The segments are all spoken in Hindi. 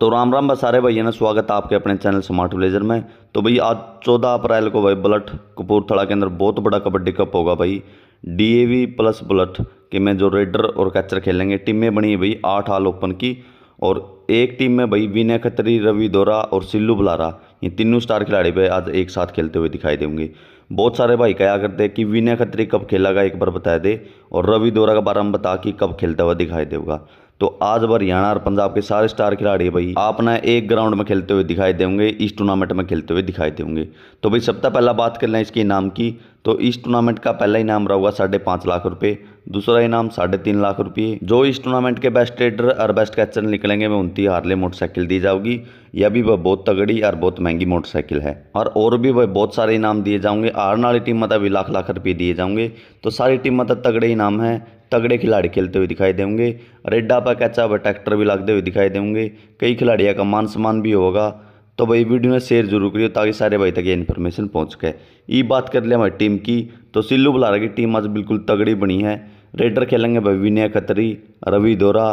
तो राम राम बस सारे भैया ना स्वागत है आपके अपने चैनल स्मार्ट विलेजर में तो भाई आज चौदह अप्रैल को भाई बुलट कपूरथला के अंदर बहुत बड़ा कबड्डी कप होगा भाई डीएवी प्लस बुलट के में जो रेडर और कैचर खेलेंगे टीमें बनी है भाई आठ आल ओपन की और एक टीम में भाई विनय खत्री रवि दोरा और सिल्लू बुलारा ये तीनों स्टार खिलाड़ी भाई आज एक साथ खेलते हुए दिखाई देंगे बहुत सारे भाई क्या करते हैं कि विनय खत्री कब गया एक बार बता दे और रवि दोरा के बारे में बता कि कब खेलता हुआ दिखाई देगा तो आज भर हरियाणा और पंजाब के सारे स्टार खिलाड़ी भाई आप ना एक ग्राउंड में खेलते हुए दिखाई देंगे इस टूर्नामेंट में खेलते हुए दिखाई देंगे तो भाई सबसे पहला बात कर लें इसके नाम की तो इस टूर्नामेंट का पहला इनाम रहा साढ़े पाँच लाख रुपये दूसरा इनाम साढ़े तीन लाख रुपये जो इस टूर्नामेंट के बेस्ट ट्रेडर और बेस्ट कैचर निकलेंगे वह उनकी हार्ले मोटरसाइकिल दी जाएगी यह भी वह बहुत तगड़ी और बहुत महंगी मोटरसाइकिल है और और भी वह बहुत सारे इनाम दिए जाऊंगे हारने वाली टीम मत मतलब भी लाख लाख रुपये दिए जाऊंगे तो सारी टीम मत मतलब तगड़े इनाम है तगड़े खिलाड़ी खेलते हुए दिखाई देंगे रेडा पर कैचा व ट्रैक्टर भी लागते हुए दिखाई देंगे कई खिलाड़ियों का मान सम्मान भी होगा तो भाई वीडियो में शेयर जरूर करिए ताकि सारे भाई तक ये इन्फॉर्मेशन पहुँच सके ये बात कर ले हमारी टीम की तो सिल्लू बुलारा की टीम आज बिल्कुल तगड़ी बनी है रेडर खेलेंगे भाई विनय खतरी रवि दोरा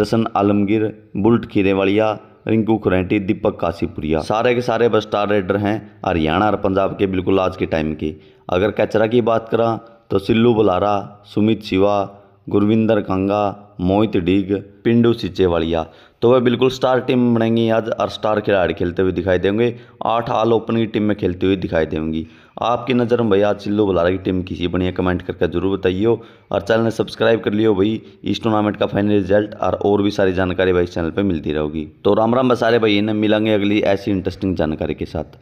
जसन आलमगीर बुलट खीरे वालिया रिंकू खुरैटी दीपक काशीपुरिया सारे के सारे बस स्टार रेडर हैं हरियाणा और पंजाब के बिल्कुल आज के टाइम की अगर कैचरा की बात करा तो सिल्लू बुलारा सुमित शिवा गुरविंदर कांगा मोहित डीग पिंडू सिचेवालिया तो वह बिल्कुल स्टार टीम बनेंगी आज और स्टार खिलाड़ी खेलते हुए दिखाई देंगे आठ आल ओपन की टीम में खेलती हुई दिखाई देंगी आपकी नज़र में भैया चिल्लो बुलारा की टीम किसी बनी है कमेंट करके जरूर बताइए और चैनल ने सब्सक्राइब कर लियो भाई इस टूर्नामेंट का फाइनल रिजल्ट और और भी सारी जानकारी भाई इस चैनल पर मिलती रहेगी तो राम राम बसारे भाई ने मिलेंगे अगली ऐसी इंटरेस्टिंग जानकारी के साथ